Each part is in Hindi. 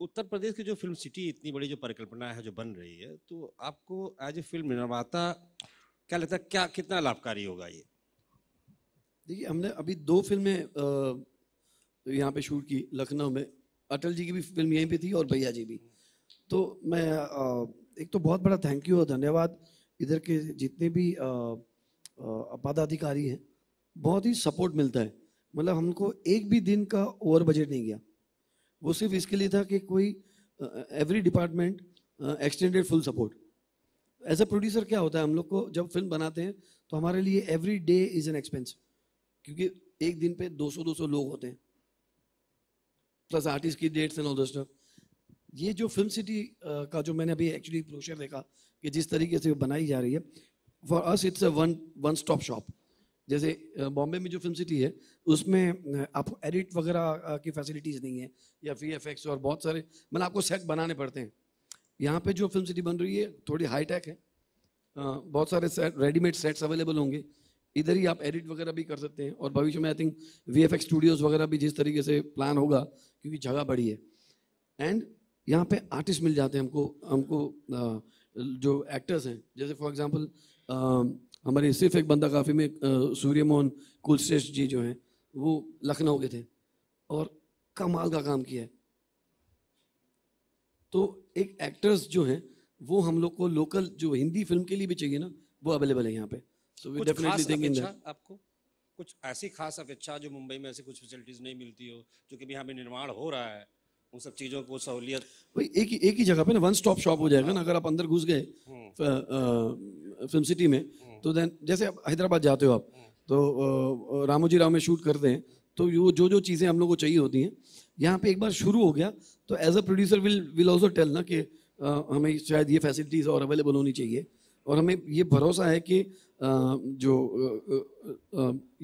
उत्तर प्रदेश की जो फिल्म सिटी इतनी बड़ी जो परिकल्पना है जो बन रही है तो आपको एज ए फिल्म निर्माता क्या लगता है क्या कितना लाभकारी होगा ये देखिए हमने अभी दो फिल्में यहाँ पे शूट की लखनऊ में अटल जी की भी फिल्म यहीं पे थी और भैया जी भी तो मैं एक तो बहुत बड़ा थैंक यू और धन्यवाद इधर के जितने भी पदाधिकारी हैं बहुत ही सपोर्ट मिलता है मतलब हमको एक भी दिन का ओवर बजट नहीं गया वो सिर्फ इसके लिए था कि कोई every department extended full support as a producer क्या होता है हम लोग को जब फिल्म बनाते हैं तो हमारे लिए every day is an expense क्योंकि एक दिन पे 200-200 लोग होते हैं प्लस आर्टिस्ट की डेट्स एंड ऑल द ये जो फिल्म सिटी का जो मैंने अभी एक्चुअली ब्रोशर देखा कि जिस तरीके से बनाई जा रही है for us it's a one one stop shop जैसे बॉम्बे में जो फिल्म सिटी है उसमें आपको एडिट वगैरह की फैसिलिटीज़ नहीं है या वी एफ एक्स और बहुत सारे मतलब आपको सेट बनाने पड़ते हैं यहाँ पे जो फिल्म सिटी बन रही है थोड़ी हाई टेक है बहुत सारे सेट रेडीमेड सेट्स अवेलेबल होंगे इधर ही आप एडिट वगैरह भी कर सकते हैं और भविष्य में I think V F studios वगैरह भी जिस तरीके से प्लान होगा क्योंकि जगह बड़ी है एंड यहाँ पे आर्टिस्ट मिल जाते हैं हमको हमको जो एक्टर्स हैं जैसे फॉर एग्जांपल हमारे सिर्फ एक बंदा काफ़ी में सूर्य मोहन कुलश्रेष्ठ जी जो हैं वो लखनऊ के थे और कमाल का काम किया है तो एक एक्टर्स जो हैं वो हम लोग को लोकल जो हिंदी फिल्म के लिए भी चाहिए ना वो अवेलेबल है यहाँ पे तो वी डेफिनेटली देंगे आपको कुछ ऐसी खास अपेक्षा जो मुंबई में ऐसी कुछ फैसिलिटीज नहीं मिलती हो जो कि यहाँ पे निर्माण हो रहा है उन सब चीज़ों को सहूलियत भाई एक ही एक ही जगह पे ना वन स्टॉप शॉप हो जाएगा ना अगर आप अंदर घुस गए फिल्म हम्म। सिटी में हम्म। तो देन जैसे आप हैदराबाद जाते हो आप तो रामोजी राव में शूट करते हैं तो वो जो जो चीज़ें हम लोग को चाहिए होती हैं यहाँ पे एक बार शुरू हो गया तो as a producer will will also tell ना कि हमें शायद ये फैसिलिटीज़ और अवेलेबल होनी चाहिए और हमें ये भरोसा है कि जो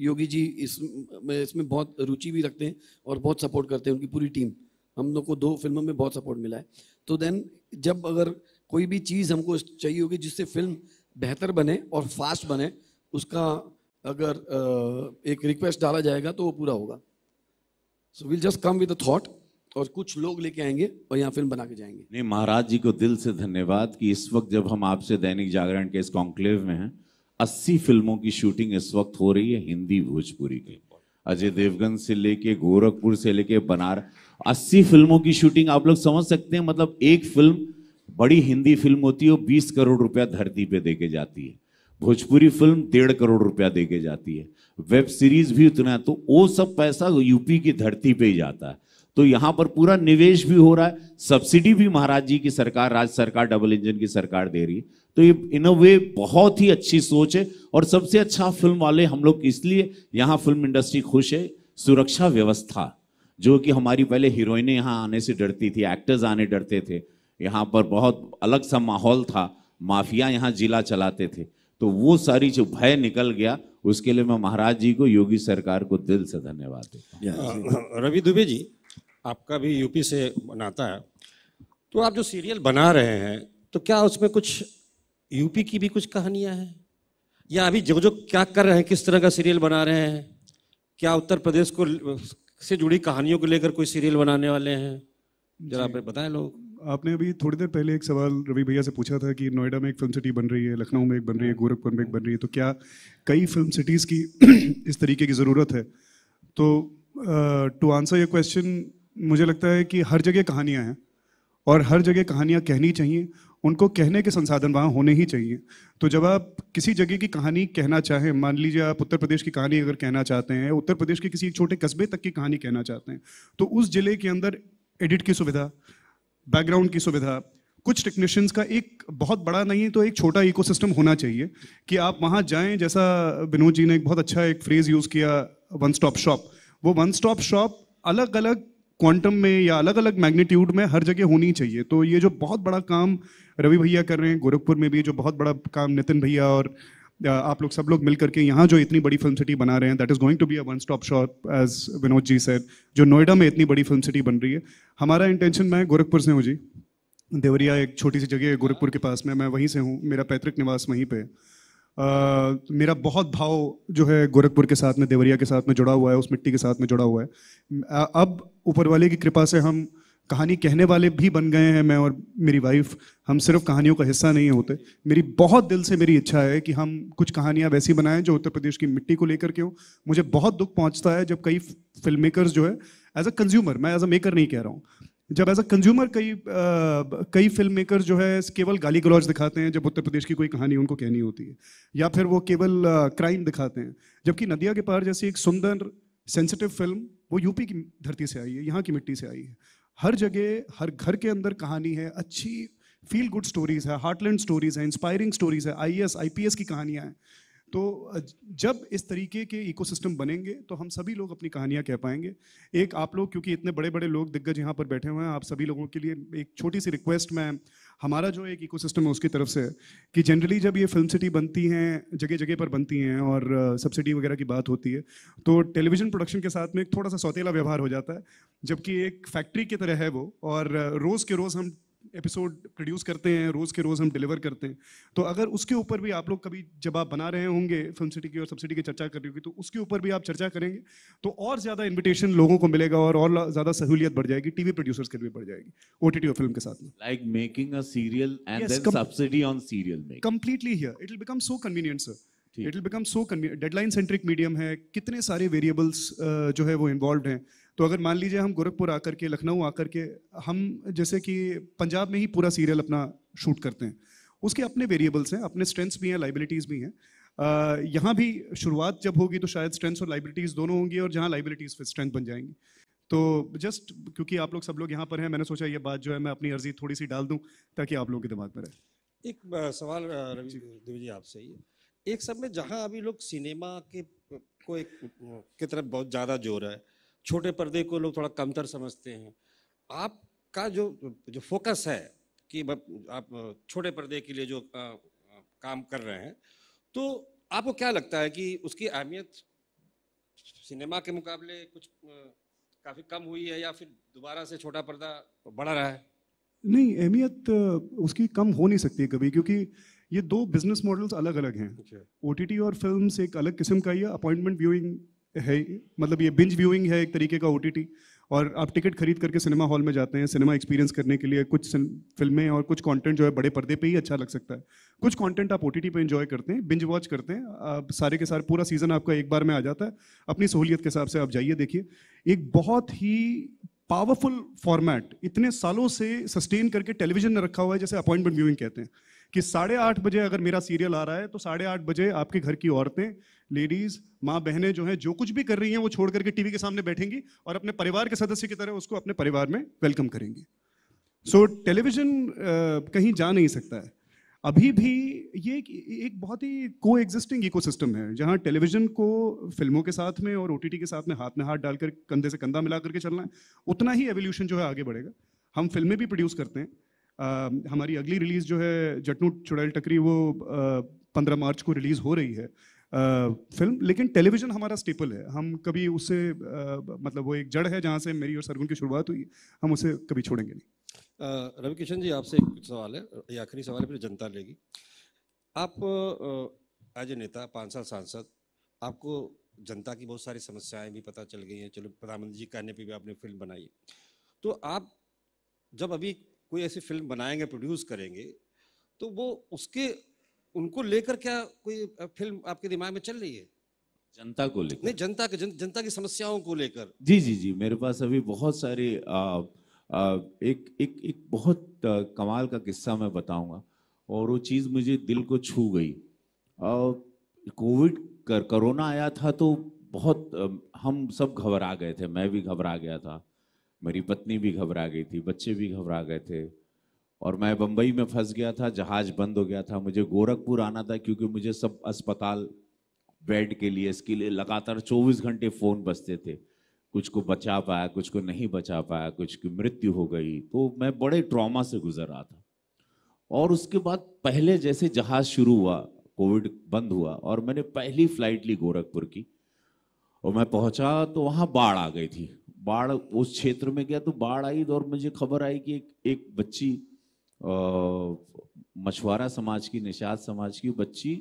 योगी जी इसमें इसमें बहुत रुचि भी रखते हैं और बहुत सपोर्ट करते हैं उनकी पूरी टीम हम लोग को दो फिल्मों में बहुत सपोर्ट मिला है तो देन जब अगर कोई भी चीज़ हमको चाहिए होगी जिससे फिल्म बेहतर बने और फास्ट बने उसका अगर एक रिक्वेस्ट डाला जाएगा तो वो पूरा होगा so will just come with a thought और कुछ लोग लेके आएंगे और यहाँ फिल्म बना के जाएंगे नहीं महाराज जी को दिल से धन्यवाद कि इस वक्त जब हम आपसे दैनिक जागरण के इस कॉन्क्लेव में हैं अस्सी फिल्मों की शूटिंग इस वक्त हो रही है हिंदी भोजपुरी के अजय देवगन से लेके गोरखपुर से लेके बनार अस्सी फिल्मों की शूटिंग आप लोग समझ सकते हैं मतलब एक फिल्म बड़ी हिंदी फिल्म होती है बीस करोड़ रुपया धरती पे दे के जाती है भोजपुरी फिल्म डेढ़ करोड़ रुपया देके जाती है वेब सीरीज भी उतना तो वो सब पैसा यूपी की धरती पे ही जाता है तो यहां पर पूरा निवेश भी हो रहा है सब्सिडी भी महाराज जी की सरकार राज्य सरकार डबल इंजन की सरकार दे रही है तो ये इन अ वे बहुत ही अच्छी सोच है और सबसे अच्छा फिल्म वाले हम लोग इसलिए यहाँ फिल्म इंडस्ट्री खुश है सुरक्षा व्यवस्था जो कि हमारी पहले हीरोइने यहाँ आने से डरती थी एक्टर्स आने डरते थे यहाँ पर बहुत अलग सा माहौल था माफिया यहाँ जिला चलाते थे तो वो सारी जो भय निकल गया उसके लिए मैं महाराज जी को योगी सरकार को दिल से धन्यवाद देता रवि दुबे जी आपका भी यूपी से बनाता है तो आप जो सीरियल बना रहे हैं तो क्या उसमें कुछ यूपी की भी कुछ कहानियां हैं या अभी जो जो क्या कर रहे हैं किस तरह का सीरियल बना रहे हैं क्या उत्तर प्रदेश को से जुड़ी कहानियों को लेकर कोई सीरियल बनाने वाले हैं जरा आप बताएं लोग आपने अभी थोड़ी देर पहले एक सवाल रवि भैया से पूछा था कि नोएडा में एक फिल्म सिटी बन रही है लखनऊ में एक बन रही है हाँ। गोरखपुर में एक बन रही है तो क्या कई फिल्म सिटीज़ की इस तरीके की ज़रूरत है तो टू आंसर योर क्वेश्चन मुझे लगता है कि हर जगह कहानियाँ हैं और हर जगह कहानियाँ कहनी चाहिए उनको कहने के संसाधन वहाँ होने ही चाहिए तो जब आप किसी जगह की कहानी कहना चाहें मान लीजिए आप उत्तर प्रदेश की कहानी अगर कहना चाहते हैं उत्तर प्रदेश के किसी एक छोटे कस्बे तक की कहानी कहना चाहते हैं तो उस ज़िले के अंदर एडिट की सुविधा बैकग्राउंड की सुविधा कुछ टेक्नीशियंस का एक बहुत बड़ा नहीं है तो एक छोटा इकोसिस्टम होना चाहिए कि आप वहाँ जाएं जैसा विनोद जी ने एक बहुत अच्छा एक फ्रेज़ यूज़ किया वन स्टॉप शॉप वो वन स्टॉप शॉप अलग अलग क्वांटम में या अलग अलग मैग्नीट्यूड में हर जगह होनी चाहिए तो ये जो बहुत बड़ा काम रवि भैया कर रहे हैं गोरखपुर में भी जो बहुत बड़ा काम नितिन भैया और आप लोग सब लोग मिल करके यहाँ जो इतनी बड़ी फिल्म सिटी बना रहे हैं that is going to be a one stop shop as Vinod ji sir जो नोएडा में इतनी बड़ी फिल्म सिटी बन रही है हमारा इंटेंशन मैं गोरखपुर से हूँ जी देवरिया एक छोटी सी जगह है गोरखपुर के पास में मैं वहीं से हूँ मेरा पैतृक निवास वहीं पर तो मेरा बहुत भाव जो है गोरखपुर के साथ में देवरिया के साथ में जुड़ा हुआ है उस मिट्टी के साथ में जुड़ा हुआ है अब ऊपर वाले की कृपा से हम कहानी कहने वाले भी बन गए हैं मैं और मेरी वाइफ हम सिर्फ कहानियों का हिस्सा नहीं होते मेरी बहुत दिल से मेरी इच्छा है कि हम कुछ कहानियां वैसी बनाएं जो उत्तर प्रदेश की मिट्टी को लेकर के हो मुझे बहुत दुख पहुंचता है जब कई फिल्म मेकर्स जो है एज अ कंज्यूमर मैं एज अ मेकर नहीं कह रहा हूँ जब एज अ कंज्यूमर कई आ, कई फिल्म मेकर जो है केवल गाली गलौज दिखाते हैं जब उत्तर प्रदेश की कोई कहानी उनको कहनी होती है या फिर वो केवल क्राइम दिखाते हैं जबकि नदिया के पार जैसी एक सुंदर सेंसिटिव फिल्म वो यूपी की धरती से आई है यहाँ की मिट्टी से आई है हर जगह हर घर के अंदर कहानी है अच्छी फील गुड स्टोरीज है हार्टलैंड स्टोरीज है इंस्पायरिंग स्टोरीज है I S I P S की कहानियाँ हैं तो जब इस तरीके के इकोसिस्टम बनेंगे तो हम सभी लोग अपनी कहानियाँ कह पाएंगे एक आप लोग क्योंकि इतने बड़े बड़े लोग दिग्गज यहाँ पर बैठे हुए हैं आप सभी लोगों के लिए एक छोटी सी रिक्वेस्ट मैं हमारा जो एक इकोसिस्टम है उसकी तरफ से कि जनरली जब ये फिल्म सिटी बनती हैं जगह जगह पर बनती हैं और सब्सिडी वगैरह की बात होती है तो टेलीविज़न प्रोडक्शन के साथ में एक थोड़ा सा सौतेला व्यवहार हो जाता है जबकि एक फैक्ट्री की तरह है वो और रोज़ के रोज़ हम एपिसोड प्रोड्यूस करते हैं रोज़ के रोज़ हम डिलीवर करते हैं तो अगर उसके ऊपर भी आप लोग कभी जब आप बना रहे होंगे फिल्म सिटी की और सब्सिडी की चर्चा कर रही होगी तो उसके ऊपर भी आप चर्चा करेंगे तो और ज़्यादा इन्विटेशन लोगों को मिलेगा और और ज़्यादा सहूलियत बढ़ जाएगी टीवी प्रोड्यूसर्स के लिए बढ़ जाएगी ओ टी और फिल्म के साथ like making a serial and subsidy on serial completely here it will become so convenient sir it will become so convenient deadline centric medium है कितने सारे वेरिएबल्स जो है वो इन्वॉल्व हैं तो अगर मान लीजिए हम गोरखपुर आकर के लखनऊ आकर के हम जैसे कि पंजाब में ही पूरा सीरियल अपना शूट करते हैं उसके अपने वेरिएबल्स हैं अपने स्ट्रेंथ्स भी हैं लाइबिलिटीज़ भी हैं यहाँ भी शुरुआत जब होगी तो शायद स्ट्रेंथ्स और लाइबिलिटीज़ दोनों होंगी और जहाँ लाइबिलिटीज़ फिर स्ट्रेंथ बन जाएंगी तो जस्ट क्योंकि आप लोग सब लोग यहाँ पर हैं मैंने सोचा ये बात जो है मैं अपनी अर्जी थोड़ी सी डाल दूँ ताकि आप लोगों के दिमाग में रहे एक सवाल रवि जी आपसे ये एक सब में जहाँ अभी लोग सिनेमा के को एक की तरफ बहुत ज़्यादा जोर है छोटे पर्दे को लोग थोड़ा कमतर समझते हैं आपका जो जो फोकस है कि आप छोटे पर्दे के लिए जो काम कर रहे हैं तो आपको क्या लगता है कि उसकी अहमियत सिनेमा के मुकाबले कुछ काफ़ी कम हुई है या फिर दोबारा से छोटा पर्दा बढ़ा रहा है नहीं अहमियत उसकी कम हो नहीं सकती कभी क्योंकि ये दो बिजनेस मॉडल्स अलग अलग हैं अच्छा। ओ और फिल्म एक अलग किस्म का ही है अपॉइंटमेंट व्यूइंग है मतलब ये बिंज व्यूइंग है एक तरीके का ओ और आप टिकट खरीद करके सिनेमा हॉल में जाते हैं सिनेमा एक्सपीरियंस करने के लिए कुछ फिल्में और कुछ कंटेंट जो है बड़े पर्दे पे ही अच्छा लग सकता है कुछ कंटेंट आप ओ टी पर इन्जॉय करते हैं बिंज वॉच करते हैं आप सारे के सारे पूरा सीज़न आपका एक बार में आ जाता है अपनी सहूलियत के हिसाब से आप जाइए देखिए एक बहुत ही पावरफुल फॉर्मेट इतने सालों से सस्टेन करके टेलीविजन ने रखा हुआ है जैसे अपॉइंटमेंट व्यूइंग कहते हैं कि साढ़े आठ बजे अगर मेरा सीरियल आ रहा है तो साढ़े आठ बजे आपके घर की औरतें लेडीज माँ बहनें जो हैं जो कुछ भी कर रही हैं वो छोड़ करके टीवी के सामने बैठेंगी और अपने परिवार के सदस्य की तरह उसको अपने परिवार में वेलकम करेंगी सो so, टेलीविज़न कहीं जा नहीं सकता है अभी भी ये एक बहुत ही को एग्जिस्टिंग इको है जहाँ टेलीविज़न को फिल्मों के साथ में और ओ के साथ में हाथ में हाथ डालकर कंधे से कंधा मिला करके चलना है उतना ही एवोल्यूशन जो है आगे बढ़ेगा हम फिल्में भी प्रोड्यूस करते हैं हमारी अगली रिलीज़ जो है जटनू चुड़ैल टकरी वो पंद्रह मार्च को रिलीज़ हो रही है फिल्म लेकिन टेलीविज़न हमारा स्टेपल है हम कभी उसे मतलब वो एक जड़ है जहाँ से मेरी और सरगुन की शुरुआत हुई हम उसे कभी छोड़ेंगे नहीं रवि किशन जी आपसे एक सवाल है ये आखिरी सवाल है फिर जनता लेगी आप एज ए नेता पाँच साल सांसद आपको जनता की बहुत सारी समस्याएं भी पता चल गई हैं चलो प्रधानमंत्री जी कहने पे भी आपने फिल्म बनाई तो आप जब अभी कोई ऐसी फिल्म बनाएंगे प्रोड्यूस करेंगे तो वो उसके उनको लेकर क्या कोई फिल्म आपके दिमाग में चल रही है जनता को लेकर नहीं जनता के जन, जनता की समस्याओं को लेकर जी जी जी मेरे पास अभी बहुत सारे आ, आ, एक एक एक बहुत कमाल का किस्सा मैं बताऊंगा और वो चीज़ मुझे दिल को छू गई कोविड कर कोरोना आया था तो बहुत हम सब घबरा गए थे मैं भी घबरा गया था मेरी पत्नी भी घबरा गई थी बच्चे भी घबरा गए थे और मैं बम्बई में फंस गया था जहाज बंद हो गया था मुझे गोरखपुर आना था क्योंकि मुझे सब अस्पताल बेड के लिए इसके लिए लगातार 24 घंटे फ़ोन बजते थे कुछ को बचा पाया कुछ को नहीं बचा पाया कुछ की मृत्यु हो गई तो मैं बड़े ट्रॉमा से गुजर रहा था और उसके बाद पहले जैसे जहाज़ शुरू हुआ कोविड बंद हुआ और मैंने पहली फ्लाइट ली गोरखपुर की और मैं पहुंचा तो वहाँ बाढ़ आ गई थी बाढ़ उस क्षेत्र में गया तो बाढ़ आई तो और मुझे खबर आई कि एक एक बच्ची मछुआरा समाज की निषाद समाज की बच्ची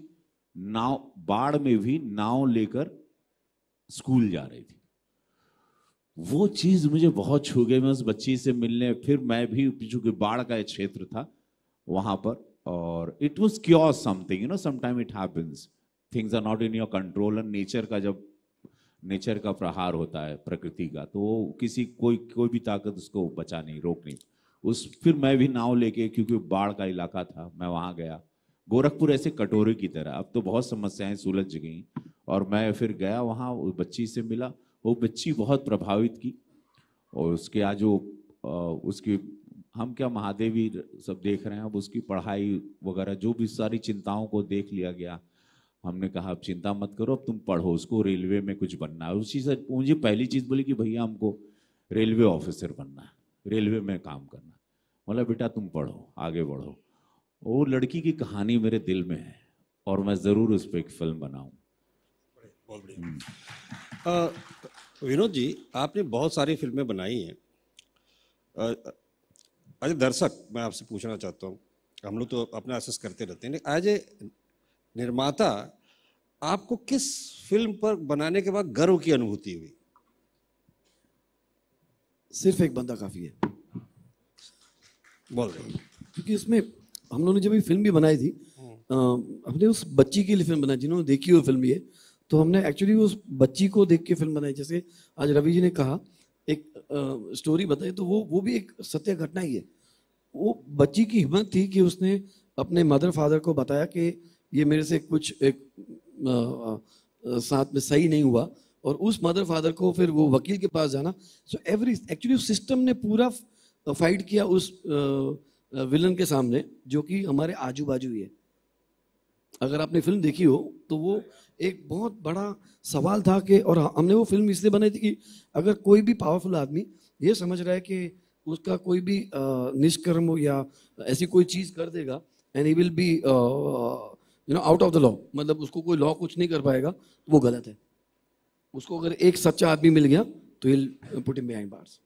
नाव बाढ़ में भी नाव लेकर स्कूल जा रही थी वो चीज़ मुझे बहुत छू गई मैं उस बच्ची से मिलने फिर मैं भी चूंकि बाढ़ का एक क्षेत्र था वहां पर और it was cure something you know समाइम it happens things are not in your control and nature का जब नेचर का प्रहार होता है प्रकृति का तो किसी कोई कोई भी ताकत उसको बचा नहीं रोक नहीं उस फिर मैं भी नाव लेके क्योंकि बाढ़ का इलाका था मैं वहाँ गया गोरखपुर ऐसे कटोरे की तरह अब तो बहुत समस्याएं सुलझ गई और मैं फिर गया वहाँ उस बच्ची से मिला वो बच्ची बहुत प्रभावित की और उसके आज वो उसकी हम क्या महादेवी सब देख रहे हैं अब उसकी पढ़ाई वगैरह जो भी सारी चिंताओं को देख लिया गया हमने कहा अब चिंता मत करो अब तुम पढ़ो उसको रेलवे में कुछ बनना है उसी से मुझे पहली चीज़ बोली कि भैया हमको रेलवे ऑफिसर बनना है रेलवे में काम करना बोला बेटा तुम पढ़ो आगे बढ़ो वो लड़की की कहानी मेरे दिल में है और मैं ज़रूर उस पर एक फिल्म बनाऊँ विनोद जी आपने बहुत सारी फिल्में बनाई हैं अरे दर्शक मैं आपसे पूछना चाहता हूँ हम लोग तो अपना एसेस करते रहते हैं एज ए निर्माता आपको किस फिल्म पर बनाने के बाद गर्व की अनुभूति हुई सिर्फ एक बंदा काफ़ी है बोल रहे क्योंकि इसमें हम लोगों ने जब फिल्म भी बनाई थी हम्म। अपने हमने उस बच्ची के लिए फिल्म बनाई जिन्होंने देखी हुई फिल्म ये तो हमने एक्चुअली उस बच्ची को देख के फिल्म बनाई जैसे आज रवि जी ने कहा एक आ, स्टोरी बताई तो वो वो भी एक सत्य घटना ही है वो बच्ची की हिम्मत थी कि उसने अपने मदर फादर को बताया कि ये मेरे से कुछ एक आ, आ, साथ में सही नहीं हुआ और उस मदर फादर को फिर वो वकील के पास जाना सो एवरी एक्चुअली सिस्टम ने पूरा फाइट किया उस विलन के सामने जो कि हमारे आजू बाजू ही है अगर आपने फिल्म देखी हो तो वो एक बहुत बड़ा सवाल था कि और हमने वो फिल्म इसलिए बनाई थी कि अगर कोई भी पावरफुल आदमी ये समझ रहा है कि उसका कोई भी निष्कर्म या ऐसी कोई चीज़ कर देगा and he will be you know out of the law मतलब उसको कोई लॉ कुछ नहीं कर पाएगा वो गलत है उसको अगर एक सच्चा आदमी मिल गया तो ये पुट इन बिहाइंड बार्स